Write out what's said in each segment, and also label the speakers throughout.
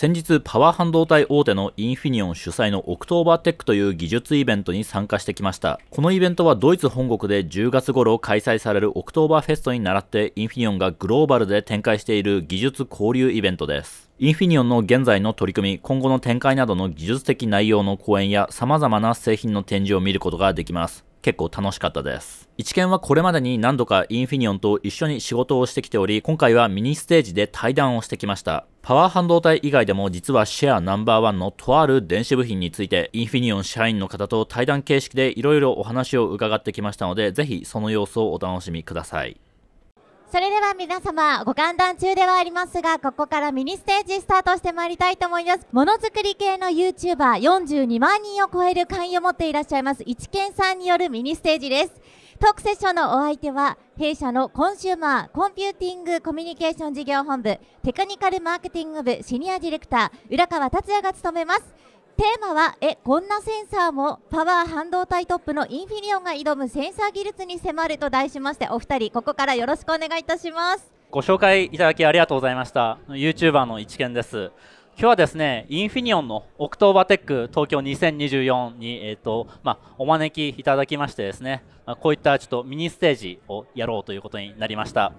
Speaker 1: 先日パワー半導体大手のインフィニオン主催のオクトーバーテックという技術イベントに参加してきましたこのイベントはドイツ本国で10月頃開催されるオクトーバーフェストに倣ってインフィニオンがグローバルで展開している技術交流イベントですインフィニオンの現在の取り組み、今後の展開などの技術的内容の講演や様々な製品の展示を見ることができます。結構楽しかったです。一見はこれまでに何度かインフィニオンと一緒に仕事をしてきており、今回はミニステージで対談をしてきました。パワー半導体以外でも実はシェアナンバーワンのとある電子部品についてインフィニオン社員の方と対談形式でいろいろお話を伺ってきましたのでぜひその様子をお楽しみくださいそれでは皆様ご歓談中ではありますがここからミニステージスタートしてまいりたいと思いますものづくり系の YouTuber42 万人を超える会員を持っていらっしゃいます一見さんによるミニステージですトークセッションのお相手は弊社のコンシューマーコンピューティングコミュニケーション事業本部テクニカルマーケティング部シニアディレクター浦川達也が務めますテーマはえこんなセンサーもパワー半導体トップのインフィニオンが挑むセンサー技術に迫ると題しましてお二人ここからよろしく
Speaker 2: お願いいたします
Speaker 1: ご紹介いただきありがとうございました YouTuber の一見です今日はですね、インフィニオンのオクトーバーテック東京2024に、えーとまあ、お招きいただきましてですね、まあ、こういったちょっとミニステージをやろうということになりました。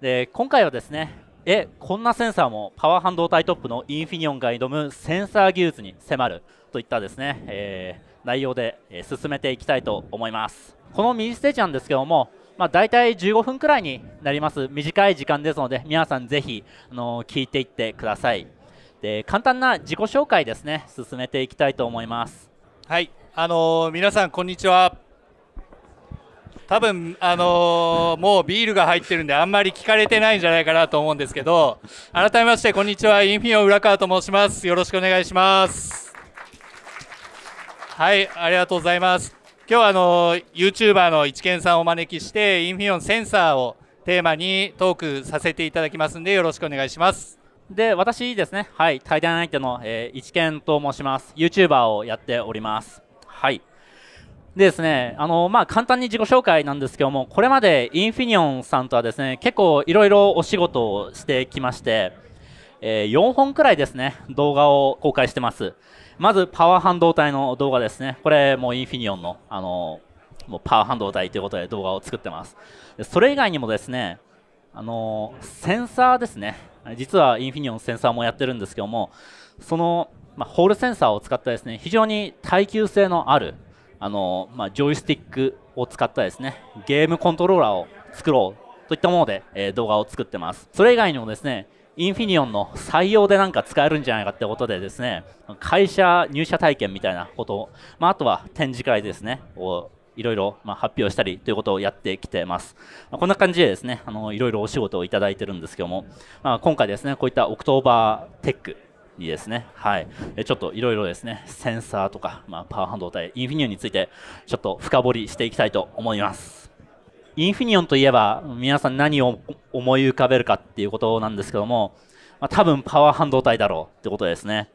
Speaker 1: で今回はですね、え、こんなセンサーもパワー半導体トップのインフィニオンが挑むセンサー技術に迫るといったですね、えー、内容で進めていきたいと思います。このミニステージなんですけども、まあ、大体15分くらいになります短い時間ですので皆さんぜひ、あのー、聞いていってください。で簡単な自己紹介ですね進めていきたいと思いますはいあのー、皆さ
Speaker 2: んこんにちは多分あのー、もうビールが入ってるんであんまり聞かれてないんじゃないかなと思うんですけど改めましてこんにちはインフィオ浦川と申しますよろしくお願いしますはいありがとうございます今日はあのー、YouTuber の一見さんをお招きしてインフィオンセンサーをテーマにトークさせていただきますんでよろしくお願いしますで私ですね、はい、対
Speaker 1: 談相手の、えー、一見と申します。YouTuber をやっております。はい。でですね、あのまあ、簡単に自己紹介なんですけども、これまでインフィニオンさんとはですね、結構いろいろお仕事をしてきまして、えー、4本くらいですね、動画を公開してます。まず、パワー半導体の動画ですね。これ、もうインフィニオンの、あのもうパワー半導体ということで動画を作ってます。それ以外にもですね、あのセンサーですね。実はインフィニオンセンサーもやってるんですけどもその、まあ、ホールセンサーを使ったですね非常に耐久性のあるあの、まあ、ジョイスティックを使ったですねゲームコントローラーを作ろうといったもので、えー、動画を作ってますそれ以外にもですねインフィニオンの採用でなんか使えるんじゃないかってことでですね会社入社体験みたいなことまあ、あとは展示会ですねをいろいろ、ま発表したりということをやってきてます、まあ、こんな感じでですねあのいろいろお仕事をいただいてるんですけども、まあ、今回ですねこういったオクトーバーテックにですね、はい、ちょっといろいろですねセンサーとか、まあ、パワー半導体インフィニオンについてちょっと深掘りしていきたいと思いますインフィニオンといえば皆さん何を思い浮かべるかっていうことなんですけども、まあ、多分パワー半導体だろうってことですね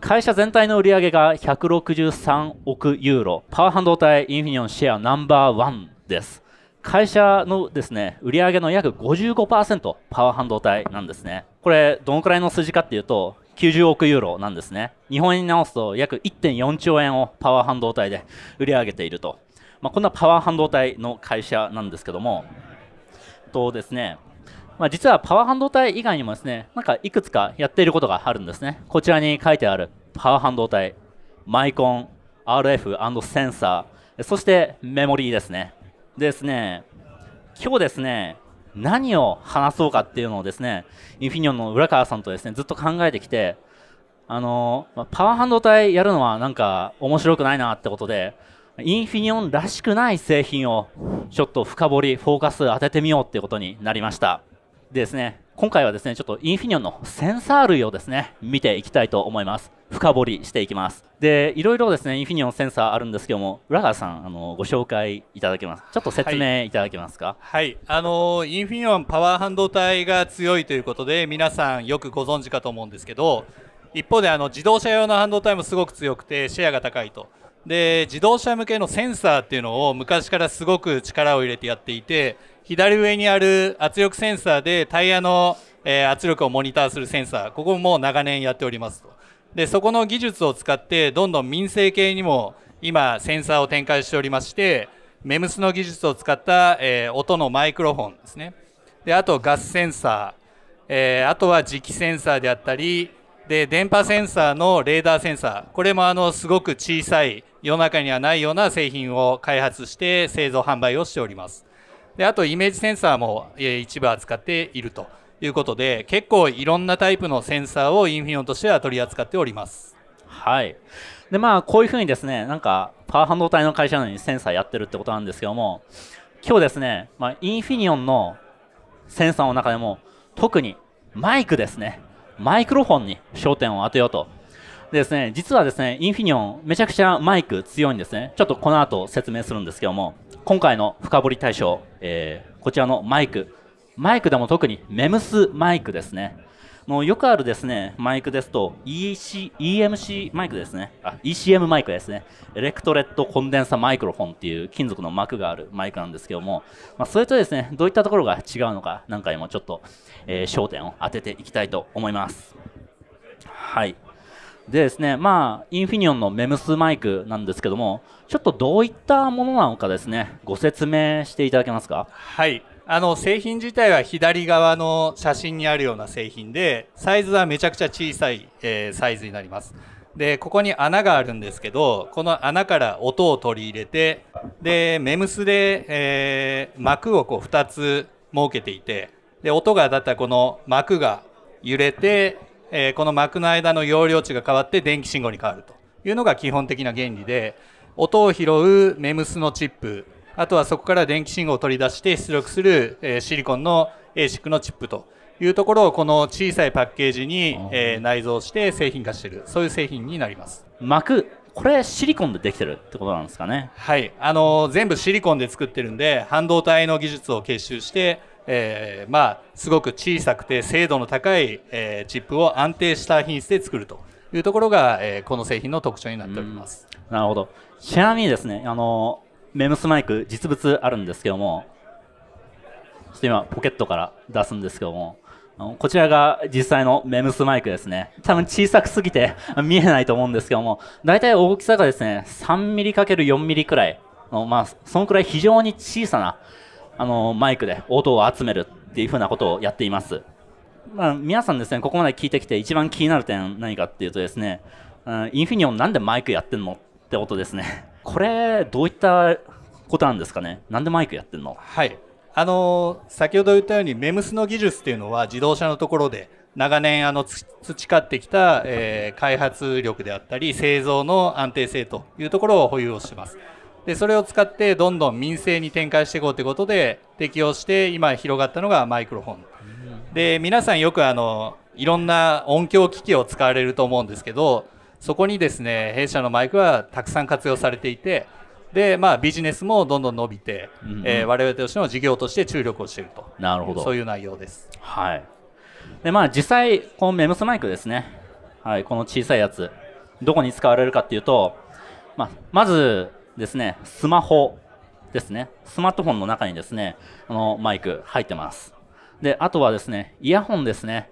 Speaker 1: 会社全体の売上が163億ユーロパワー半導体インフィニオンシェアナンバーワンです会社のですね売上の約55%パワー半導体なんですねこれどのくらいの数字かっていうと90億ユーロなんですね日本円に直すと約1.4兆円をパワー半導体で売り上げていると、まあ、こんなパワー半導体の会社なんですけどもとですねまあ、実はパワー半導体以外にもですねなんかいくつかやっていることがあるんですねこちらに書いてあるパワー半導体マイコン RF& センサーそしてメモリーですねですね今日ですね何を話そうかっていうのをですねインフィニオンの浦川さんとですねずっと考えてきてあのパワー半導体やるのはなんか面白くないなってことでインフィニオンらしくない製品をちょっと深掘りフォーカス当ててみようってことになりましたですね今回はですねちょっとインフィニオンのセンサー類をですね見ていきたいと思います深掘りしていきますでいろいろですねインフィニオンセンサーあるんですけども浦川さんあのご紹介いただけますちょっと説明いただけますか
Speaker 2: はい、はい、あのインフィニオンパワー半導体が強いということで皆さんよくご存知かと思うんですけど一方であの自動車用の半導体もすごく強くてシェアが高いとで自動車向けのセンサーっていうのを昔からすごく力を入れてやっていて左上にある圧力センサーでタイヤの、え圧力をモニターするセンサーここも長年やっておりますとでそこの技術を使ってどんどん民生系にも今センサーを展開しておりまして MEMS の技術を使った、え音のマイクロフォンですねであとガスセンサー、えあとは磁気センサーであったりで電波センサーのレーダーセンサーこれもあのすごく小さい世の中にはないような製品を開発して製造販売をしておりますであとイメージセンサーも一部扱っているということで結構いろんなタイプのセンサーをインフィニオンとしては取り扱っております。はいでまあ、こういうふうにですねなんかパワー半導体の会
Speaker 1: 社なのにセンサーやってるってことなんですけども今日ですね、まあ、インフィニオンのセンサーの中でも特にマイクですねマイクロフォンに焦点を当てようとでですね実はですねインフィニオンめちゃくちゃマイク強いんですねちょっとこの後説明するんですけども今回の深掘り大賞、えー、こちらのマイクマイクでも特に MEMS マイクですねもうよくあるですねマイクですと EC EMC マイクですねあ ECM マイクですねエレクトレットコンデンサマイクロフォンっていう金属の膜があるマイクなんですけども、まあ、それとですねどういったところが違うのか何回もちょっと、えー、焦点を当てていきたいと思いますはいでですね、まあ、インフィニオンのメムスマイクなんですけども、ちょっとどういったものなのかですね、ご説明していただけますか。
Speaker 2: はい。あの、製品自体は左側の写真にあるような製品で、サイズはめちゃくちゃ小さい、えー、サイズになります。で、ここに穴があるんですけど、この穴から音を取り入れて、で、メムスで、えー、膜をこう2つ設けていて、で、音が当たったこの膜が揺れて、えこの膜の間の容量値が変わって電気信号に変わるというのが基本的な原理で音を拾う MEMS のチップあとはそこから電気信号を取り出して出力する、えシリコンの ASIC のチップというところをこの小さいパッケージに、え内蔵して製品化しているそういう製品になります膜これシリコンでできてるってことなんですかねはいあの全部シリコンで作ってるんで半導体の技術を結集してえー、まあすごく小さくて精度の高い、えー、チップを安定した品質で作るというところが、えー、この製品の特徴になっております。なるほど。ちなみにですね、あ
Speaker 1: のメムスマイク実物あるんですけども、ちょっと今ポケットから出すんですけども。こちらが実際のメムスマイクですね。多分小さくすぎて 見えないと思うんですけども、大体大きさがですね、3 m m かける4 m m くらいの、まあ、そのくらい非常に小さなあのマイクで音を集めるっていうふうなことをやっています。まあ、皆さんですね、ここまで聞いてきて一番気になる点何かっていうとですね、うん、インフィニオンなんでマイクやってんのってことですね。これ、どういった
Speaker 2: ことなんですかね。なんでマイクやってんのはい。あのー、先ほど言ったように、MEMS の技術っていうのは自動車のところで長年あの培ってきた、えー、開発力であったり製造の安定性というところを保有をします。でそれを使ってどんどん民生に展開していこうということで適用して今広がったのがマイクロフォン。で皆さんよくあのいろんな音響機器を使われると思うんですけどそこにですね弊社のマイクはたくさん活用されていてで、まあ、ビジネスもどんどん伸びて、うんうんえー、我々としての事業として注力をしているとなるほどそういう内容です。はい
Speaker 1: でまあ、実際、このメムスマイクですね、はい、この小さいやつどこに使われるかっていうと、まあ、まずですね、スマホですね、スマートフォンの中にですね、あのマイク入ってます。で、あとはですね、イヤホンですね。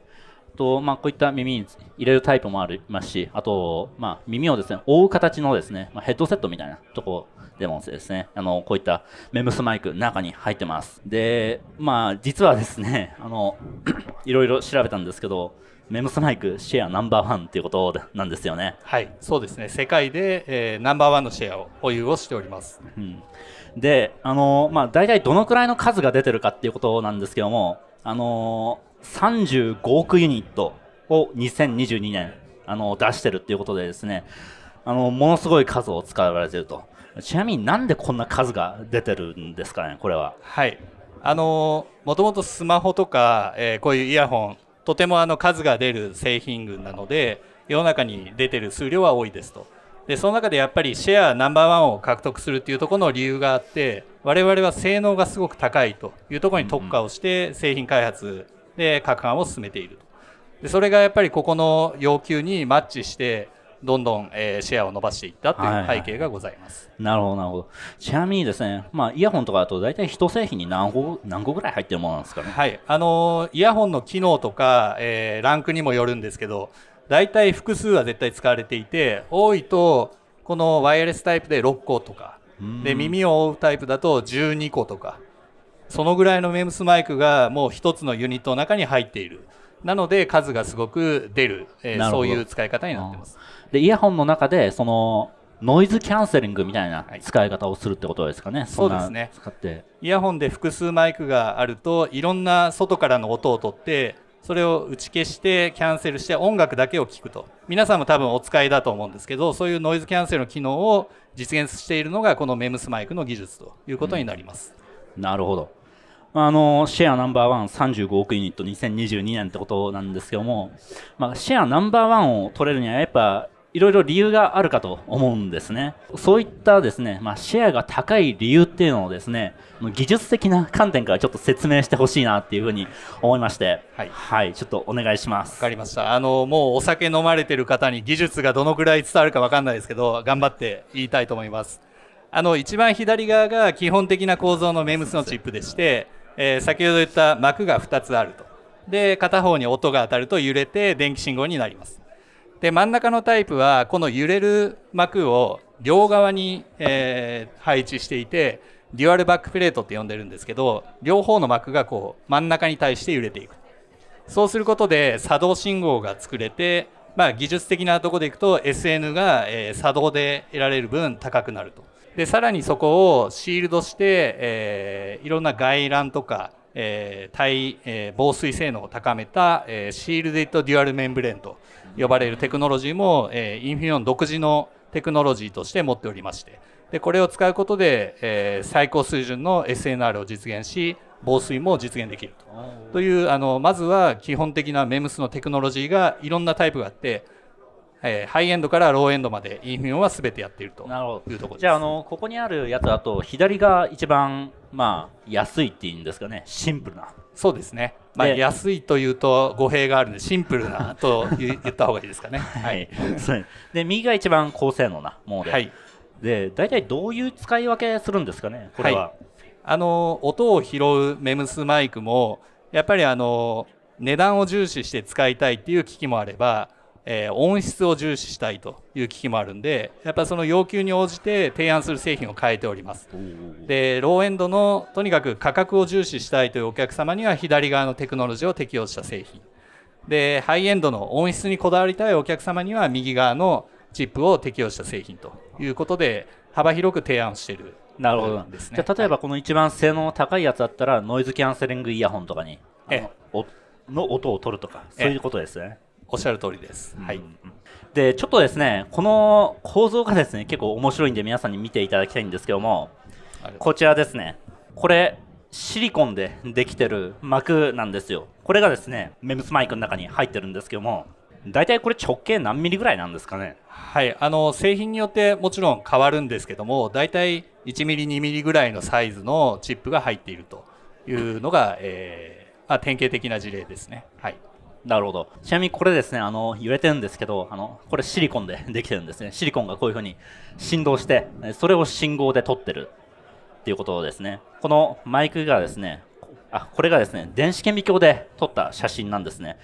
Speaker 1: とまあ、こういった耳に入れるタイプもありますし、あと、まあ、耳をですね覆う形のですね、まあ、ヘッドセットみたいなとこでもですねあのこういったメムスマイク中に入ってます。で、まあ、実はですねあの いろいろ調べたんですけど、メムスマイクシェアナンバーワンということなんですよね。
Speaker 2: はい、そうですね。世界で、えー、ナンバーワンのシェアを保有をしております。
Speaker 1: うん、で、あのー、まあ大体どのくらいの数が出てるかっていうことなんですけども、あのー、35億ユニットを2022年あのー、出してるっていうことでですね、あのものすごい数を使われてると。ちなみにな
Speaker 2: んでこんな数が出てるんですかね、これは。はい。あのもともとスマホとか、えー、こういうイヤホンとてもあの数が出る製品群なので世の中に出てる数量は多いですと。でその中でやっぱりシェアナンバーワンを獲得するっていうところの理由があって我々は性能がすごく高いというところに特化をして製品開発で拡販を進めているとでそれがやっぱりここの要求にマッチしてどんどん、えー、シェアを伸ばしていったという背景がございます、はいは
Speaker 1: い、なるほどなるほど
Speaker 2: ちなみにですね、まあ、イヤホンとかだと大体1製品に何個何個ぐらい入ってるものなんですかね、はいあのー、イヤホンの機能とか、えー、ランクにもよるんですけど大体複数は絶対使われていて多いとこのワイヤレスタイプで6個とかで耳を覆うタイプだと12個とかそのぐらいの e m スマイクがもう1つのユニットの中に入っているなので数がすごく出る、えー、そういう使い方になってます
Speaker 1: でイヤホンの中でそのノイズキャンセリングみたいな使い方をするってことですかね、はい、そうですね
Speaker 2: 使ってイヤホンで複数マイクがあるといろんな外からの音をとってそれを打ち消してキャンセルして音楽だけを聴くと皆さんも多分お使いだと思うんですけどそういうノイズキャンセルの機能を実現しているのがこの MEMS マイクの技術ということになります、
Speaker 1: うん、なるほどあのシェアナンバーワン35億ユニット2022年ってことなんですけども、まあ、シェアナンバーワンを取れるにはやっぱいろいろ理由があるかと思うんですね。そういったですね、まあ、シェアが高い理由っていうのをですね、技術的な観点からちょっと説明してほしいなっていうふうに思いまして、はい、は
Speaker 2: い、ちょっとお願いします。わかりました。あの、もうお酒飲まれてる方に技術がどのくらい伝わるかわかんないですけど、頑張って言いたいと思います。あの、一番左側が基本的な構造のメムスのチップでして、えー、先ほど言った膜が2つあると。で、片方に音が当たると揺れて電気信号になります。で真ん中のタイプはこの揺れる膜を両側に、えー、配置していてデュアルバックプレートって呼んでるんですけど両方の膜がこう真ん中に対して揺れていくそうすることで作動信号が作れて、まあ、技術的なとこでいくと SN が、えー、作動で得られる分高くなるとでさらにそこをシールドして、えー、いろんな外乱とかえー対えー、防水性能を高めた、えー、シールデッドデュアルメンブレンと呼ばれるテクノロジーも、えー、インフィニオン独自のテクノロジーとして持っておりましてでこれを使うことで、えー、最高水準の SNR を実現し防水も実現できるとというあのまずは基本的な MEMS のテクノロジーがいろんなタイプがあってえー、ハイエンドからローエンドまでインフィニオンはすべてやっているというところです。じゃああ
Speaker 1: のここにあるやつだと左が一番まあ安いっていうんですかねシンプルなそうです
Speaker 2: ね、まあ、安いというと語弊があるのでシンプルな と言った方がいいですかねはい、
Speaker 1: で右が一番高性能なもので、は
Speaker 2: い、で大体どういう使い分けするんですかねこれは、はい、あの音を拾うメムスマイクもやっぱりあの値段を重視して使いたいっていう機器もあればえー、音質を重視したいという機器もあるんでやっぱその要求に応じて提案する製品を変えておりますでローエンドのとにかく価格を重視したいというお客様には左側のテクノロジーを適用した製品でハイエンドの音質にこだわりたいお客様には右側のチップを適用した製品ということで幅広く提案しているなるほど、ね、じゃ例えばこの一番性能の高いやつだったら、はい、ノイズキャンセリングイヤホンとかにの音を取るとかそういうことですねおっしゃる通りです。はい。
Speaker 1: で、ちょっとですね、この構造がですね、結構面白いんで皆さんに見ていただきたいんですけども、こちらですね、これ、シリコンでできてる膜なんですよ。これがですね、メムスマイクの中に入ってるんですけども、大体これ直径何ミリぐ
Speaker 2: らいなんですかねはいあの製品によってもちろん変わるんですけども大体1ミリ2ミリぐらいのサイズのチップが入っているというのが、えーまあ、典型的な事例ですね。はいなるほどちなみにこれですねあの揺れてるんですけどあの
Speaker 1: これシリコンで できてるんですねシリコンがこういうふうに振動してそれを信号で撮ってるっていうことですねこのマイクがですねあこれがですね電子顕微鏡で撮った写真なんですね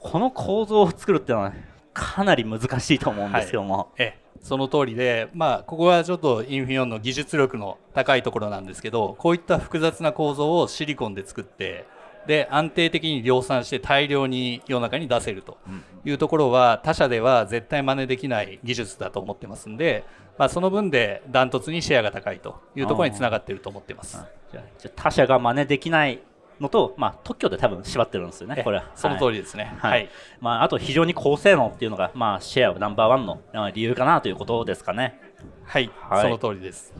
Speaker 1: この構造を作るっていうのは、ね、かなり難しいと思うんですけども、はい、
Speaker 2: ええその通りで、まあ、ここはちょっとインフィニオンの技術力の高いところなんですけどこういった複雑な構造をシリコンで作ってで安定的に量産して大量に世の中に出せるというところは他社では絶対真似できない技術だと思ってますんで、まあ、その分でダントツにシェアが高いというところにつながっていると思ってます。じゃ他社が真似できないのと、まあ、特許で
Speaker 1: 多分縛ってるんですよね、これは。その通りですね。はい。はい、まあ、あと非常に高性能っていうのが、まあ、シェアナンバーワンの理由かなということですかね。はい、はい、その通りです。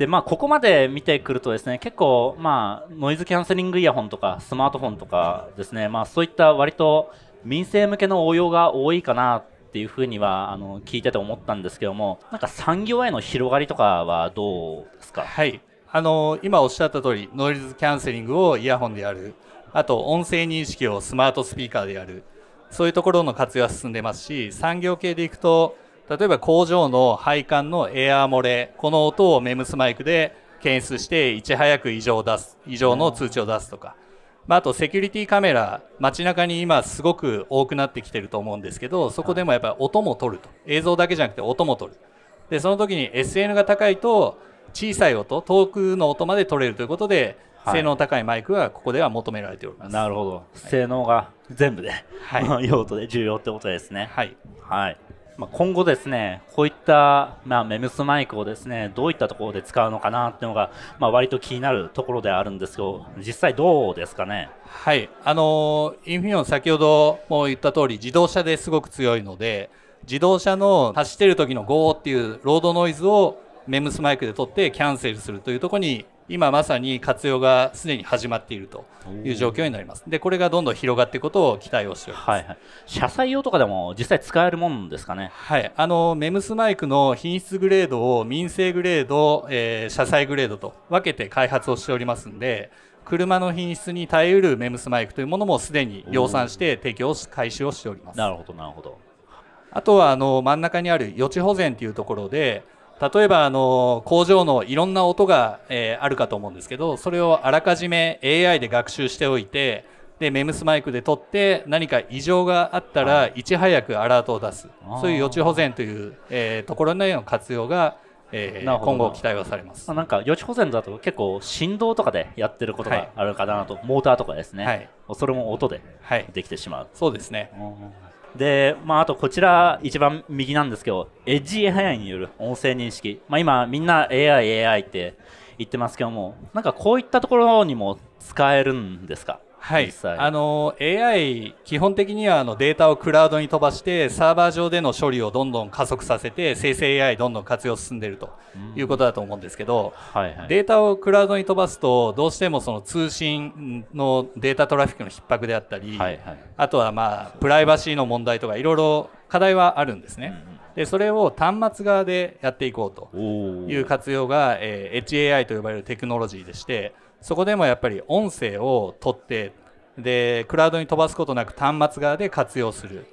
Speaker 1: でまあ、ここまで見てくるとですね結構、まあ、ノイズキャンセリングイヤホンとかスマートフォンとかですね、まあ、そういった割と民生向けの応用が多いかなっていうふうにはあの聞いてて思ったんですけどもなんか産業への広がりとかはどうで
Speaker 2: すか、はい、あの今おっしゃった通りノイズキャンセリングをイヤホンでやるあと音声認識をスマートスピーカーでやるそういうところの活用は進んでますし産業系でいくと例えば工場の配管のエアー漏れこの音をメムスマイクで検出していち早く異常を出す異常の通知を出すとか、まあ、あとセキュリティカメラ街中に今すごく多くなってきてると思うんですけどそこでもやっぱり音も取ると映像だけじゃなくて音も取るでその時に SN が高いと小さい音遠くの音まで取れるということで性能高いマイクはここでは求められております、はい、なるほど、
Speaker 1: 性能が全部で、
Speaker 2: はい、用途で重要ってことですねはい、はい
Speaker 1: まあ、今後、ですねこういった、まあ、メムスマイクをですねどういったところで使うのかなっていうのが、まあ、割と気になるところであるんですけど実際、どうですかね。はい
Speaker 2: あのインフィニオン先ほども言った通り自動車ですごく強いので自動車の走ってる時のゴーっていうロードノイズをメムスマイクで取ってキャンセルするというところに今まさに活用がすでに始まっているという状況になります。で、これがどんどん広がっていくことを期待をしております。はいはい、車載用とかでも実際使えるもんですかね。はい、あのメムスマイクの品質グレードを民生グレード、えー、車載グレードと分けて開発をしておりますんで。車の品質に耐えうるメムスマイクというものもすでに量産して提供し開始をしております。なるほどなるほど。あとはあの真ん中にある予知保全というところで例えばあの工場のいろんな音が、えあるかと思うんですけどそれをあらかじめ AI で学習しておいてでメムスマイクで撮って何か異常があったらいち早くアラートを出すそういう予知保全という、えところの活用がえー、今後期待はされますなんか予知保全だと結構振動とかでやってることがあるかなと、はい、モーターとかですね、はい、
Speaker 1: それも音でできてしまう、はい、そうです
Speaker 2: ね、うん
Speaker 1: で、まあ、あとこちら一番右なんですけど、エッジ AI による音声認識。まあ、今みんな AI、AI って
Speaker 2: 言ってますけども、なんかこういったところにも使えるんですかはい、あの AI 基本的にはあのデータをクラウドに飛ばしてサーバー上での処理をどんどん加速させて生成 AI どんどん活用進んでいるということだと思うんですけど、はいはい、データをクラウドに飛ばすとどうしてもその通信のデータトラフィックの逼迫であったり、はいはい、あとはまあプライバシーの問題とかいろいろ課題はあるんですね。うんでそれを端末側でやっていこうという活用が、えー、HAI と呼ばれるテクノロジーでしてそこでもやっぱり音声を取ってでクラウドに飛ばすことなく端末側で活用する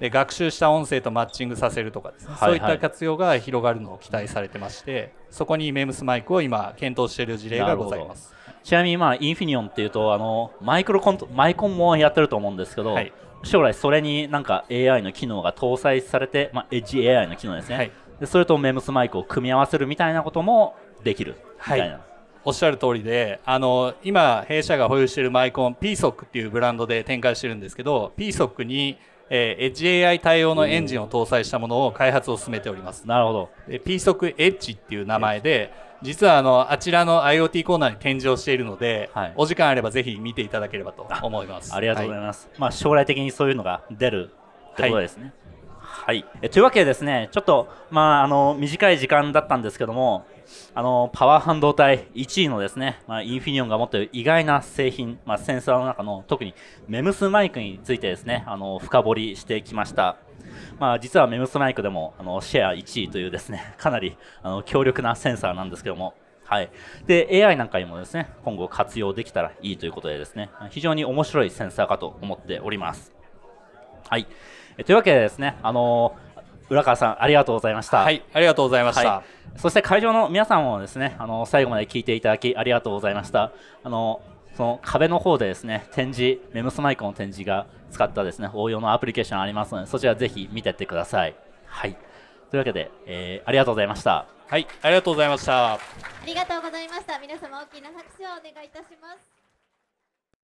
Speaker 2: で学習した音声とマッチングさせるとかですね、はいはい、そういった活用が広がるのを期待されてましてそこにメムスマイクを今検討している事例がございますちなみに、まあ、インフィニオンっていうとあのマイクロコント
Speaker 1: マイコンもやってると思うんですけど、はい、将来それになんか AI の機能が搭載され
Speaker 2: て、まあ、エッジ AI の機能ですね、はい、でそ
Speaker 1: れとメムスマイクを組み合わせるみたいなこともできる
Speaker 2: みたいな、はいおっしゃる通りで、あの、今、弊社が保有しているマイコン、PSOC っていうブランドで展開してるんですけど、PSOC に、えー、Edge AI 対応のエンジンを搭載したものを開発を進めております。なるほど。PSOC Edge っていう名前で、実はあのあちらの IoT コーナーに展示をしているので、はい、お時間あればぜひ見ていただければと思います。ありがとうございます。はい、まあ
Speaker 1: 将来的にそういうのが出る
Speaker 2: ってことですね。はい、はい、
Speaker 1: えというわけでですね、ちょっとまああの短い時間だったんですけども、あのパワー半導体1位のですね、まあ、インフィニオンが持っている意外な製品、まあ、センサーの中の特に MEMS マイクについてですねあの深掘りしてきました。まあ、実は MEMS マイクでもあのシェア1位というですねかなりあの強力なセンサーなんですけども、はい、で AI なんかにもですね今後活用できたらいいということでですね非常に面白いセンサーかと思っております。はい、えというわけでですね、あのー浦川さんありがとうございました。はい、ありがとうございました。はい、そして会場の皆さんもですね、あの最後まで聞いていただきありがとうございました。あのその壁の方でですね、展示メムスマイクの展示が使ったですね応用のアプリケーションありますので、そちらぜひ見てってください。はい。というわけで、えー、ありがとうございました。
Speaker 2: はい、ありがとうございました。あ
Speaker 1: りがとうございました。皆様大きな拍手をお願いいたします。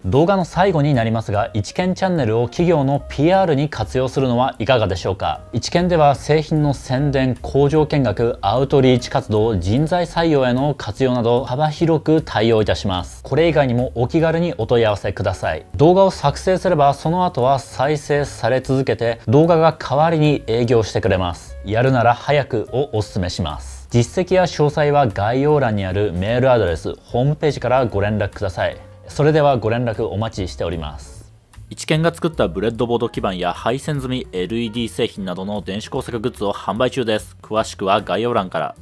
Speaker 1: 動画の最後になりますが一見チャンネルを企業の PR に活用するのはいかがでしょうか一見では製品の宣伝工場見学アウトリーチ活動人材採用への活用など幅広く対応いたしますこれ以外にもお気軽にお問い合わせください動画を作成すればその後は再生され続けて動画が代わりに営業してくれますやるなら早くをお勧めします実績や詳細は概要欄にあるメールアドレスホームページからご連絡くださいそれではご連絡お待ちしております一見が作ったブレッドボード基板や配線済み LED 製品などの電子工作グッズを販売中です詳しくは概要欄から